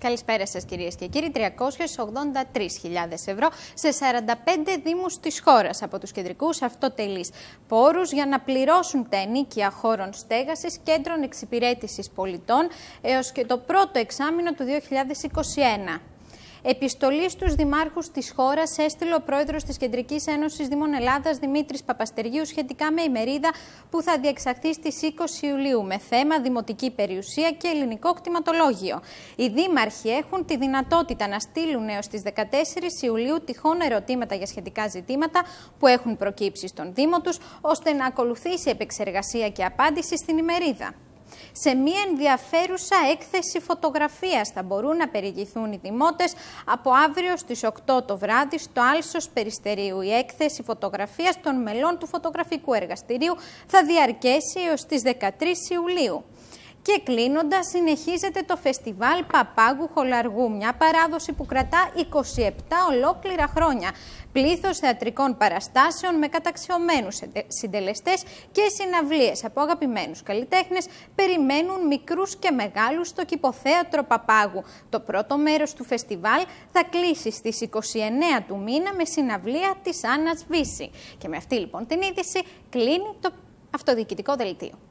Καλησπέρα σας, κυρίες και κύριοι. 383.000 ευρώ σε 45 Δήμους της χώρας από τους κεντρικούς αυτοτελείς πόρους για να πληρώσουν τα ενίκια χώρων στέγασης, κέντρων εξυπηρέτησης πολιτών έως και το πρώτο εξάμεινο του 2021. Επιστολής στους δημάρχους της χώρας έστειλε ο πρόεδρος της Κεντρικής Ένωσης Δήμων Ελλάδας Δημήτρης Παπαστεργίου, σχετικά με ημερίδα που θα διεξαχθεί στις 20 Ιουλίου με θέμα δημοτική περιουσία και ελληνικό κτηματολόγιο. Οι δήμαρχοι έχουν τη δυνατότητα να στείλουν έως τις 14 Ιουλίου τυχόν ερωτήματα για σχετικά ζητήματα που έχουν προκύψει στον Δήμο τους, ώστε να ακολουθήσει επεξεργασία και απάντηση στην ημερίδα σε μια ενδιαφέρουσα έκθεση φωτογραφίας. Θα μπορούν να περιηγηθούν οι δημότες από αύριο στις 8 το βράδυ στο άλσος Περιστερίου. Η έκθεση φωτογραφίας των μελών του φωτογραφικού εργαστηρίου θα διαρκέσει έως τις 13 Ιουλίου. Και κλείνοντας συνεχίζεται το φεστιβάλ Παπάγου Χολαργού, μια παράδοση που κρατά 27 ολόκληρα χρόνια. Πλήθος θεατρικών παραστάσεων με καταξιωμένους συντελεστές και συναυλίες από αγαπημένους καλλιτέχνες περιμένουν μικρούς και μεγάλους στο κυποθέατρο Παπάγου. Το πρώτο μέρος του φεστιβάλ θα κλείσει στις 29 του μήνα με συναυλία της Άννας Βύση. Και με αυτή λοιπόν την είδηση κλείνει το αυτοδιοικητικό δελτίο.